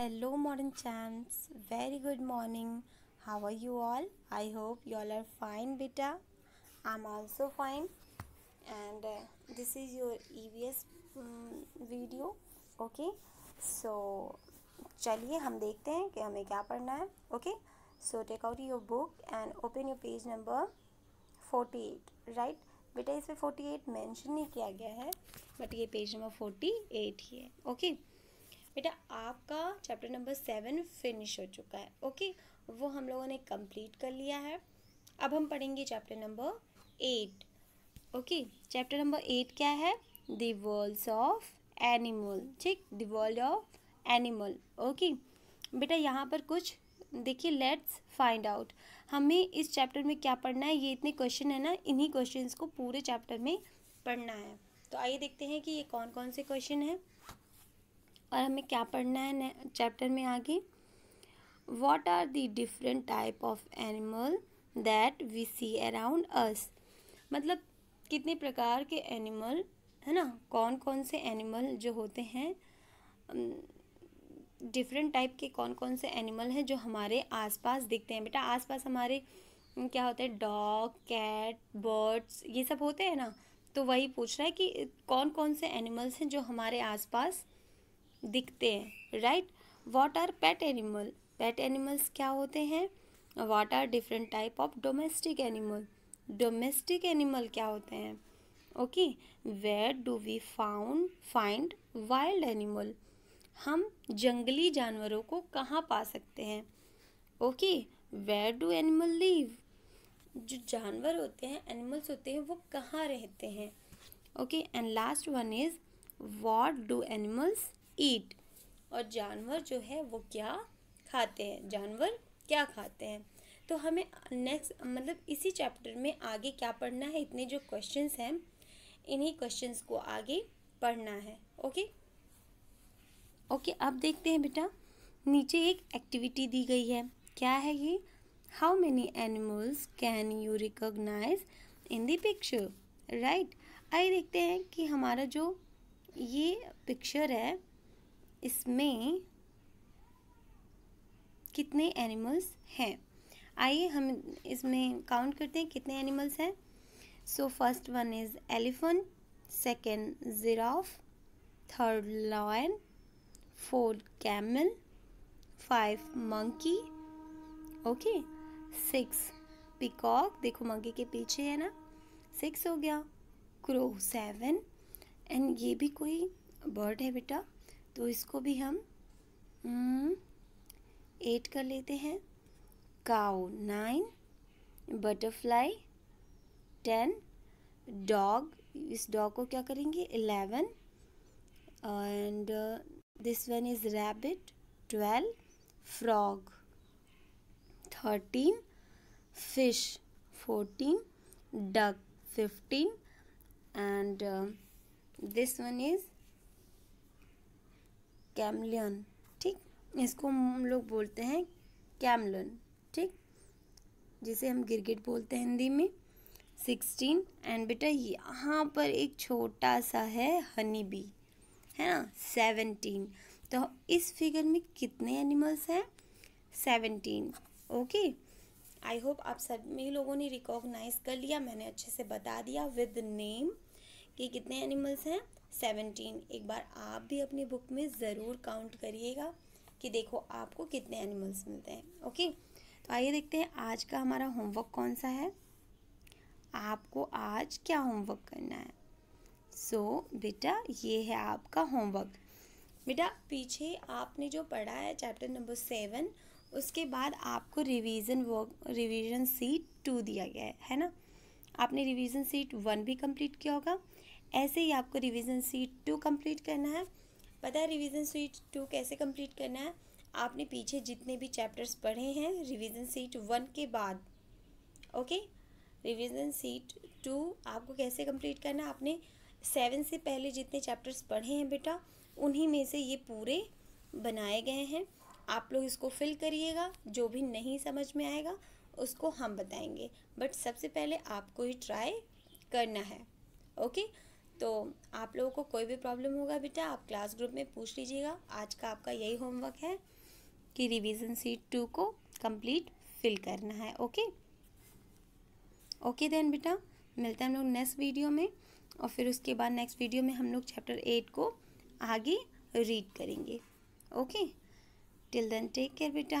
Hello morning champs very good morning how are you all I hope you all are fine बेटा I am also fine and this is your e video okay so चलिए हम देखते हैं कि हमें क्या पढ़ना है okay so take out your book and open your page number forty eight right बेटा इस पर फोर्टी एट मैंशन नहीं किया गया है बट ये पेज नंबर फोर्टी एट ही है ओके okay? बेटा आपका चैप्टर नंबर सेवन फिनिश हो चुका है ओके वो हम लोगों ने कंप्लीट कर लिया है अब हम पढ़ेंगे chapter number eight okay chapter number eight क्या है द ऑफ एनिमल ठीक the world of animal okay बेटा यहाँ पर कुछ देखिए लेट्स फाइंड आउट हमें इस चैप्टर में क्या पढ़ना है ये इतने क्वेश्चन है ना इन्हीं क्वेश्चंस को पूरे चैप्टर में पढ़ना है तो आइए देखते हैं कि ये कौन कौन से क्वेश्चन हैं और हमें क्या पढ़ना है चैप्टर में आगे what are the different type of animal that we see around us मतलब कितने प्रकार के एनिमल है ना कौन कौन से एनिमल जो होते हैं डिफरेंट टाइप के कौन कौन से एनिमल हैं जो हमारे आसपास दिखते हैं बेटा आसपास हमारे क्या होते हैं डॉग कैट बर्ड्स ये सब होते हैं ना तो वही पूछ रहा है कि कौन कौन से एनिमल्स हैं जो हमारे आसपास दिखते हैं right what are pet animal pet animals क्या होते हैं what are different type of domestic animal domestic animal क्या होते हैं okay where do we found find wild animal हम जंगली जानवरों को कहाँ पा सकते हैं okay where do animal live जो जानवर होते हैं एनिमल्स होते हैं वो कहाँ रहते हैं okay and last one is what do animals eat और जानवर जो है वो क्या खाते हैं जानवर क्या खाते हैं तो हमें नेक्स्ट मतलब इसी चैप्टर में आगे क्या पढ़ना है इतने जो क्वेश्चंस हैं इन्हीं क्वेश्चंस को आगे पढ़ना है ओके ओके अब देखते हैं बेटा नीचे एक एक्टिविटी दी गई है क्या है ये how many animals can you recognise in picture right आइए देखते हैं कि हमारा जो ये पिक्चर है इसमें कितने एनिमल्स हैं आइए हम इसमें काउंट करते हैं कितने एनिमल्स हैं so first one is elephant second giraffe third lion fourth camel five monkey okay six peacock देखो मंकी के पीछे है ना सिक्स हो गया क्रो सेवन एंड ये भी कोई बर्ड है बेटा तो इसको भी हम एट हम्म, कर लेते हैं cow nine butterfly ten dog इस डॉग को क्या करेंगे eleven and this one is rabbit twelve frog thirteen fish fourteen duck fifteen and this one is chameleon ठीक इसको हम लोग बोलते हैं कैमलन ठीक जिसे हम गिरगिट बोलते हैं हिंदी में सिक्सटीन एंड बेटा यहाँ पर एक छोटा सा है हनी बी है ना सेवनटीन तो इस फिगर में कितने एनिमल्स हैं सेवनटीन ओके आई होप आप सभी लोगों ने रिकॉग्नाइज कर लिया मैंने अच्छे से बता दिया विद नेम कि कितने एनिमल्स हैं सेवनटीन एक बार आप भी अपनी बुक में ज़रूर काउंट करिएगा कि देखो आपको कितने एनिमल्स मिलते हैं ओके तो आइए देखते हैं आज का हमारा होमवर्क कौन सा है आपको आज क्या होमवर्क करना है सो so, बेटा ये है आपका होमवर्क बेटा पीछे आपने जो पढ़ा है चैप्टर नंबर सेवन उसके बाद आपको revision work revision sheet two दिया गया है है ना आपने रिवीजन सीट वन भी कंप्लीट किया होगा ऐसे ही आपको रिवीजन सीट टू कंप्लीट करना है पता है रिवीजन सीट टू कैसे कंप्लीट करना है आपने पीछे जितने भी चैप्टर्स पढ़े हैं रिवीजन सीट वन के बाद ओके रिवीजन सीट टू आपको कैसे कंप्लीट करना है आपने सेवन से पहले जितने चैप्टर्स पढ़े हैं बेटा उन्हीं में से ये पूरे बनाए गए हैं आप लोग इसको फिल करिएगा जो भी नहीं समझ में आएगा उसको हम बताएंगे बट सबसे पहले आपको ही ट्राई करना है ओके तो आप लोगों को कोई भी प्रॉब्लम होगा बेटा आप क्लास ग्रुप में पूछ लीजिएगा आज का आपका यही होमवर्क है कि रिवीजन सीट टू को कंप्लीट फिल करना है ओके ओके देन बेटा मिलते हैं हम लोग नेक्स्ट वीडियो में और फिर उसके बाद नेक्स्ट वीडियो में हम लोग चैप्टर एट को आगे रीड करेंगे okay till then take care बेटा